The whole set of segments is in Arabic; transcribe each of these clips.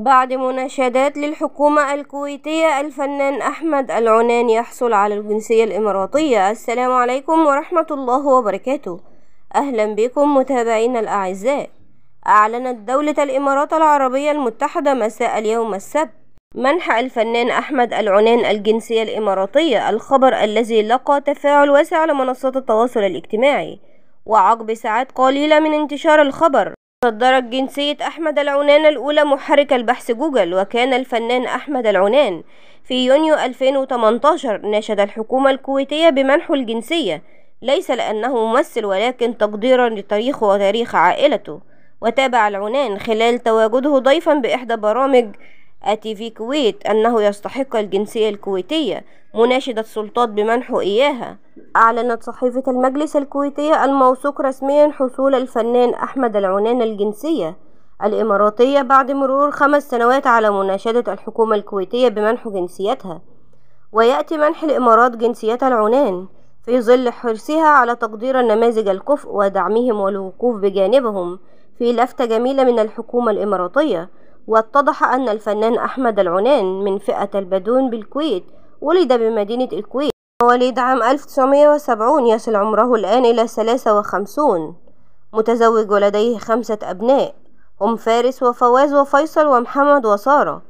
بعد مناشدات للحكومة الكويتية الفنان أحمد العنان يحصل على الجنسية الإماراتية السلام عليكم ورحمة الله وبركاته أهلا بكم متابعينا الأعزاء أعلنت دولة الإمارات العربية المتحدة مساء اليوم السبت منح الفنان أحمد العنان الجنسية الإماراتية الخبر الذي لقى تفاعل واسع على منصات التواصل الاجتماعي وعقب ساعات قليلة من انتشار الخبر صدرت جنسية أحمد العنان الأولى محرك البحث جوجل وكان الفنان أحمد العنان في يونيو 2018 ناشد الحكومة الكويتية بمنحه الجنسية ليس لأنه ممثل ولكن تقديرا لتاريخه وتاريخ عائلته وتابع العنان خلال تواجده ضيفا بإحدى برامج في كويت أنه يستحق الجنسية الكويتية مناشدة السلطات بمنحه إياها أعلنت صحيفة المجلس الكويتية الموثوق رسميا حصول الفنان أحمد العنان الجنسية الإماراتية بعد مرور خمس سنوات على مناشدة الحكومة الكويتية بمنح جنسيتها ويأتي منح الإمارات جنسيتها العنان في ظل حرصها على تقدير النماذج الكفء ودعمهم والوقوف بجانبهم في لفتة جميلة من الحكومة الإماراتية واتضح أن الفنان أحمد العنان من فئة البدون بالكويت ولد بمدينة الكويت مواليد عام 1970 يصل عمره الآن إلى 53 متزوج ولديه خمسة أبناء هم فارس وفواز وفيصل ومحمد وسارة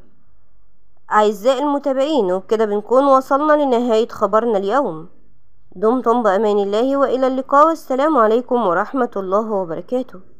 أعزائي المتابعين وبكده بنكون وصلنا لنهاية خبرنا اليوم دمتم بأمان الله وإلى اللقاء والسلام عليكم ورحمة الله وبركاته